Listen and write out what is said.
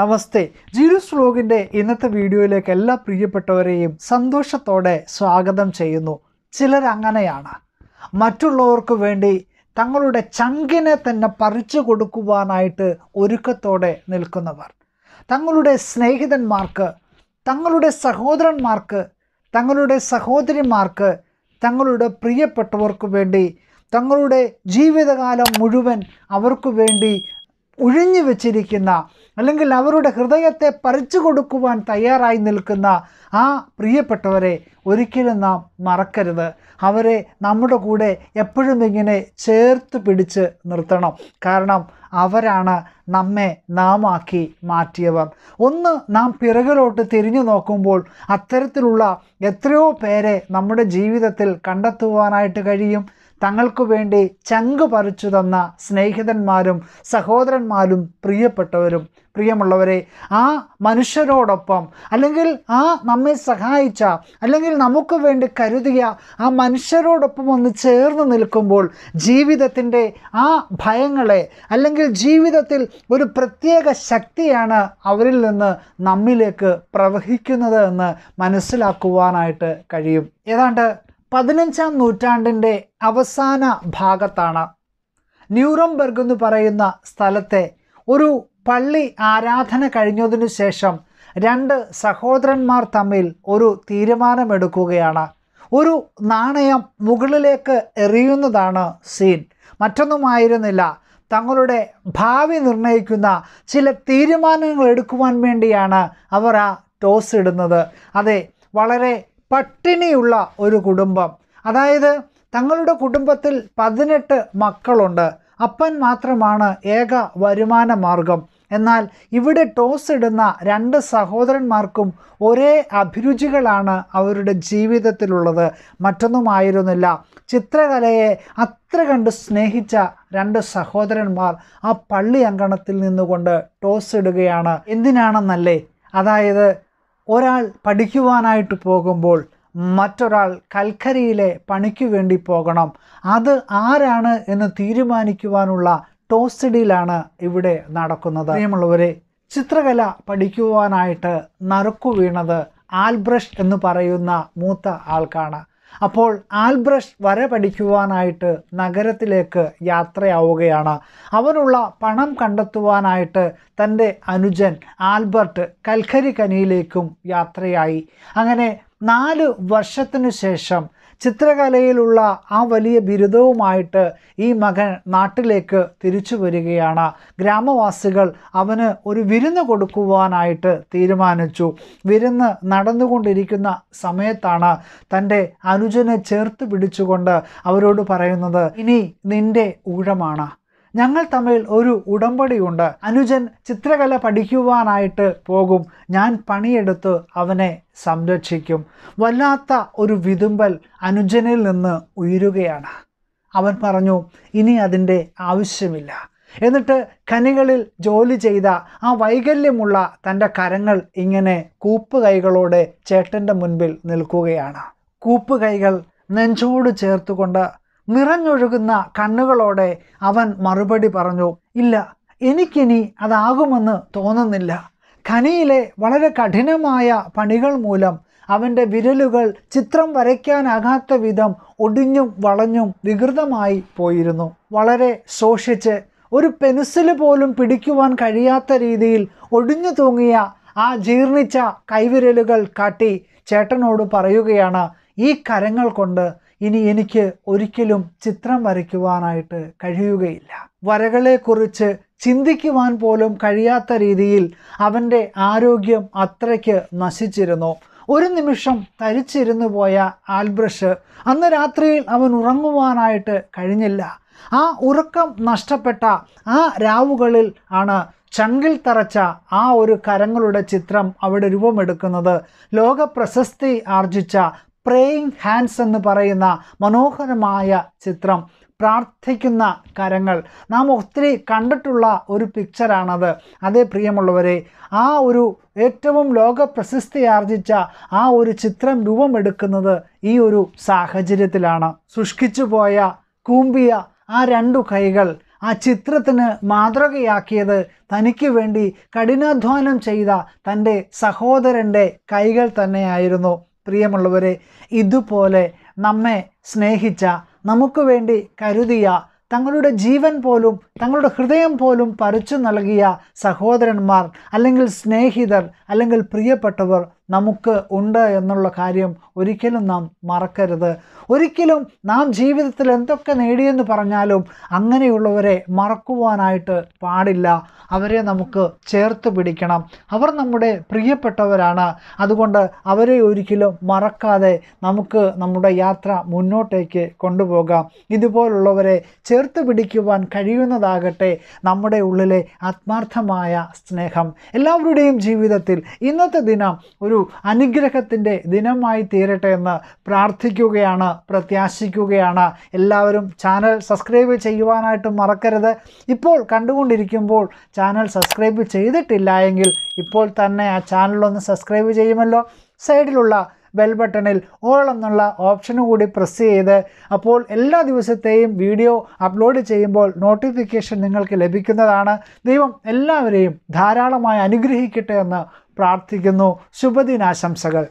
നമസ്തേ ജീനുസ് വ്ലോഗിൻ്റെ ഇന്നത്തെ വീഡിയോയിലേക്ക് എല്ലാ പ്രിയപ്പെട്ടവരെയും സന്തോഷത്തോടെ സ്വാഗതം ചെയ്യുന്നു ചിലരങ്ങനെയാണ് മറ്റുള്ളവർക്ക് വേണ്ടി തങ്ങളുടെ ചങ്കിനെ തന്നെ പറിച്ചു കൊടുക്കുവാനായിട്ട് ഒരുക്കത്തോടെ നിൽക്കുന്നവർ തങ്ങളുടെ സ്നേഹിതന്മാർക്ക് തങ്ങളുടെ സഹോദരന്മാർക്ക് തങ്ങളുടെ സഹോദരിമാർക്ക് തങ്ങളുടെ പ്രിയപ്പെട്ടവർക്ക് വേണ്ടി തങ്ങളുടെ ജീവിതകാലം മുഴുവൻ അവർക്ക് വേണ്ടി ഒഴിഞ്ഞു വച്ചിരിക്കുന്ന അല്ലെങ്കിൽ അവരുടെ ഹൃദയത്തെ പറിച്ചു കൊടുക്കുവാൻ തയ്യാറായി നിൽക്കുന്ന ആ പ്രിയപ്പെട്ടവരെ ഒരിക്കലും നാം മറക്കരുത് അവരെ നമ്മുടെ കൂടെ എപ്പോഴും ഇങ്ങനെ ചേർത്ത് പിടിച്ച് നിർത്തണം കാരണം അവരാണ് നമ്മെ നാം ആക്കി മാറ്റിയവർ ഒന്ന് നാം പിറകിലോട്ട് തിരിഞ്ഞു നോക്കുമ്പോൾ അത്തരത്തിലുള്ള എത്രയോ പേരെ നമ്മുടെ ജീവിതത്തിൽ കണ്ടെത്തുവാനായിട്ട് കഴിയും തങ്ങൾക്കു വേണ്ടി ചങ്ക് പറിച്ചു തന്ന സ്നേഹിതന്മാരും സഹോദരന്മാരും പ്രിയപ്പെട്ടവരും പ്രിയമുള്ളവരെ ആ മനുഷ്യരോടൊപ്പം അല്ലെങ്കിൽ ആ നമ്മെ സഹായിച്ച അല്ലെങ്കിൽ നമുക്ക് വേണ്ടി കരുതിയ ആ മനുഷ്യരോടൊപ്പം ഒന്ന് ചേർന്ന് നിൽക്കുമ്പോൾ ജീവിതത്തിൻ്റെ ആ ഭയങ്ങളെ അല്ലെങ്കിൽ ജീവിതത്തിൽ ഒരു പ്രത്യേക ശക്തിയാണ് അവരിൽ നിന്ന് നമ്മിലേക്ക് പ്രവഹിക്കുന്നത് എന്ന് മനസ്സിലാക്കുവാനായിട്ട് കഴിയും ഏതാണ്ട് പതിനഞ്ചാം നൂറ്റാണ്ടിൻ്റെ അവസാന ഭാഗത്താണ് ന്യൂറംബർഗ് എന്ന് പറയുന്ന സ്ഥലത്തെ ഒരു പള്ളി ആരാധന കഴിഞ്ഞതിനു ശേഷം രണ്ട് സഹോദരന്മാർ തമ്മിൽ ഒരു തീരുമാനമെടുക്കുകയാണ് ഒരു നാണയം മുകളിലേക്ക് എറിയുന്നതാണ് സീൻ മറ്റൊന്നുമായിരുന്നില്ല തങ്ങളുടെ ഭാവി നിർണ്ണയിക്കുന്ന ചില തീരുമാനങ്ങൾ എടുക്കുവാൻ വേണ്ടിയാണ് അവർ ആ ടോസ് ഇടുന്നത് അതെ വളരെ പട്ടിണിയുള്ള ഒരു കുടുംബം അതായത് തങ്ങളുടെ കുടുംബത്തിൽ പതിനെട്ട് മക്കളുണ്ട് അപ്പൻ മാത്രമാണ് ഏക വരുമാന മാർഗം എന്നാൽ ഇവിടെ ടോസ് ഇടുന്ന രണ്ട് സഹോദരന്മാർക്കും ഒരേ അഭിരുചികളാണ് അവരുടെ ജീവിതത്തിലുള്ളത് മറ്റൊന്നുമായിരുന്നില്ല ചിത്രകലയെ അത്ര കണ്ട് സ്നേഹിച്ച രണ്ട് സഹോദരന്മാർ ആ പള്ളി അങ്കണത്തിൽ നിന്നുകൊണ്ട് ടോസ് ഇടുകയാണ് എന്തിനാണെന്നല്ലേ അതായത് ഒരാൾ പഠിക്കുവാനായിട്ട് പോകുമ്പോൾ മറ്റൊരാൾ കൽക്കരിയിലെ പണിക്ക് വേണ്ടി പോകണം അത് ആരാണ് എന്ന് തീരുമാനിക്കുവാനുള്ള ടോസ്റ്റഡിയിലാണ് ഇവിടെ നടക്കുന്നത് പ്രിയമുള്ളവരെ ചിത്രകല പഠിക്കുവാനായിട്ട് നറുക്കു വീണത് ആൽബ്രഷ് എന്ന് പറയുന്ന മൂത്ത ആൾക്കാണ് അപ്പോൾ ആൽബ്രഷ് വര പഠിക്കുവാനായിട്ട് നഗരത്തിലേക്ക് യാത്രയാവുകയാണ് അവനുള്ള പണം കണ്ടെത്തുവാനായിട്ട് തൻ്റെ അനുജൻ ആൽബർട്ട് കൽക്കരി കനിയിലേക്കും യാത്രയായി അങ്ങനെ നാല് വർഷത്തിനു ശേഷം ചിത്രകലയിലുള്ള ആ വലിയ ബിരുദവുമായിട്ട് ഈ മകൻ നാട്ടിലേക്ക് തിരിച്ചു വരികയാണ് ഗ്രാമവാസികൾ അവന് ഒരു വിരുന്ന് കൊടുക്കുവാനായിട്ട് തീരുമാനിച്ചു വിരുന്ന് നടന്നുകൊണ്ടിരിക്കുന്ന സമയത്താണ് തൻ്റെ അനുജനെ ചേർത്ത് പിടിച്ചുകൊണ്ട് അവരോട് പറയുന്നത് ഇനി നിൻ്റെ ഊഴമാണ് ഞങ്ങൾ തമ്മിൽ ഒരു ഉടമ്പടിയുണ്ട് അനുജൻ ചിത്രകല പഠിക്കുവാനായിട്ട് പോകും ഞാൻ പണിയെടുത്ത് അവനെ സംരക്ഷിക്കും വല്ലാത്ത ഒരു വിതുമ്പൽ അനുജനിൽ നിന്ന് ഉയരുകയാണ് അവൻ പറഞ്ഞു ഇനി അതിൻ്റെ ആവശ്യമില്ല എന്നിട്ട് ഖനികളിൽ ജോലി ചെയ്ത ആ വൈകല്യമുള്ള തൻ്റെ കരങ്ങൾ ഇങ്ങനെ കൂപ്പ് കൈകളോടെ ചേട്ടൻ്റെ മുൻപിൽ നിൽക്കുകയാണ് കൂപ്പ് കൈകൾ നെഞ്ചോട് ചേർത്തുകൊണ്ട് നിറഞ്ഞൊഴുകുന്ന കണ്ണുകളോടെ അവൻ മറുപടി പറഞ്ഞു ഇല്ല എനിക്കിനി അതാകുമെന്ന് തോന്നുന്നില്ല ഖനിയിലെ വളരെ കഠിനമായ പണികൾ മൂലം അവൻ്റെ വിരലുകൾ ചിത്രം വരയ്ക്കാനാകാത്ത വിധം ഒടിഞ്ഞും വളഞ്ഞും വികൃതമായി പോയിരുന്നു വളരെ ശോഷിച്ച് ഒരു പെൻസില് പോലും പിടിക്കുവാൻ കഴിയാത്ത രീതിയിൽ ഒടിഞ്ഞു തൂങ്ങിയ ആ ജീർണിച്ച കൈവിരലുകൾ കാട്ടി ചേട്ടനോട് പറയുകയാണ് ഈ കരങ്ങൾ കൊണ്ട് ഇനി എനിക്ക് ഒരിക്കലും ചിത്രം വരയ്ക്കുവാനായിട്ട് കഴിയുകയില്ല വരകളെക്കുറിച്ച് ചിന്തിക്കുവാൻ പോലും കഴിയാത്ത രീതിയിൽ അവൻ്റെ ആരോഗ്യം അത്രയ്ക്ക് നശിച്ചിരുന്നു ഒരു നിമിഷം തരിച്ചിരുന്നു പോയ ആൽബ്രഷ് അന്ന് രാത്രിയിൽ അവൻ ഉറങ്ങുവാനായിട്ട് കഴിഞ്ഞില്ല ആ ഉറക്കം നഷ്ടപ്പെട്ട ആ രാവുകളിൽ ആണ് ചങ്കിൽ തറച്ച ആ ഒരു കരങ്ങളുടെ ചിത്രം അവിടെ രൂപമെടുക്കുന്നത് ലോക പ്രശസ്തി ആർജിച്ച പ്രേയിങ് ഹാൻഡ്സ് എന്ന് പറയുന്ന മനോഹരമായ ചിത്രം പ്രാർത്ഥിക്കുന്ന കരങ്ങൾ നാം ഒത്തിരി കണ്ടിട്ടുള്ള ഒരു പിക്ചറാണത് അതേ പ്രിയമുള്ളവരെ ആ ഒരു ഏറ്റവും ലോക ആർജിച്ച ആ ഒരു ചിത്രം രൂപമെടുക്കുന്നത് ഈ ഒരു സാഹചര്യത്തിലാണ് ശുഷ്കിച്ചു പോയ കൂമ്പിയ ആ രണ്ടു കൈകൾ ആ ചിത്രത്തിന് മാതൃകയാക്കിയത് തനിക്ക് വേണ്ടി കഠിനാധ്വാനം ചെയ്ത തൻ്റെ സഹോദരൻ്റെ കൈകൾ തന്നെയായിരുന്നു പ്രിയമുള്ളവരെ ഇതുപോലെ നമ്മെ സ്നേഹിച്ച നമുക്ക് വേണ്ടി കരുതിയ തങ്ങളുടെ ജീവൻ പോലും തങ്ങളുടെ ഹൃദയം പോലും പറിച്ചു നൽകിയ സഹോദരന്മാർ അല്ലെങ്കിൽ സ്നേഹിതർ അല്ലെങ്കിൽ പ്രിയപ്പെട്ടവർ നമുക്ക് ഉണ്ട് എന്നുള്ള കാര്യം ഒരിക്കലും നാം മറക്കരുത് ഒരിക്കലും നാം ജീവിതത്തിൽ എന്തൊക്കെ നേടിയെന്ന് പറഞ്ഞാലും അങ്ങനെയുള്ളവരെ മറക്കുവാനായിട്ട് പാടില്ല അവരെ നമുക്ക് ചേർത്ത് പിടിക്കണം അവർ നമ്മുടെ പ്രിയപ്പെട്ടവരാണ് അതുകൊണ്ട് അവരെ ഒരിക്കലും മറക്കാതെ നമുക്ക് നമ്മുടെ യാത്ര മുന്നോട്ടേക്ക് കൊണ്ടുപോകാം ഇതുപോലുള്ളവരെ ചേർത്ത് പിടിക്കുവാൻ കഴിയുന്നതാകട്ടെ നമ്മുടെ ഉള്ളിലെ ആത്മാർത്ഥമായ സ്നേഹം എല്ലാവരുടെയും ജീവിതത്തിൽ ഇന്നത്തെ ദിനം ഒരു അനുഗ്രഹത്തിൻ്റെ ദിനമായി തീരട്ടെ എന്ന് പ്രാർത്ഥിക്കുകയാണ് പ്രത്യാശിക്കുകയാണ് എല്ലാവരും ചാനൽ സബ്സ്ക്രൈബ് ചെയ്യുവാനായിട്ട് മറക്കരുത് ഇപ്പോൾ കണ്ടുകൊണ്ടിരിക്കുമ്പോൾ ചാനൽ സബ്സ്ക്രൈബ് ചെയ്തിട്ടില്ല എങ്കിൽ ഇപ്പോൾ തന്നെ ആ ചാനലൊന്ന് സബ്സ്ക്രൈബ് ചെയ്യുമല്ലോ സൈഡിലുള്ള ബെൽ ബട്ടണിൽ ഓൾ എന്നുള്ള ഓപ്ഷനും കൂടി പ്രസ് ചെയ്ത് അപ്പോൾ എല്ലാ ദിവസത്തെയും വീഡിയോ അപ്ലോഡ് ചെയ്യുമ്പോൾ നോട്ടിഫിക്കേഷൻ നിങ്ങൾക്ക് ലഭിക്കുന്നതാണ് ദൈവം എല്ലാവരെയും ധാരാളമായി അനുഗ്രഹിക്കട്ടെ എന്ന് പ്രാർത്ഥിക്കുന്നു ശുഭദിനാശംസകൾ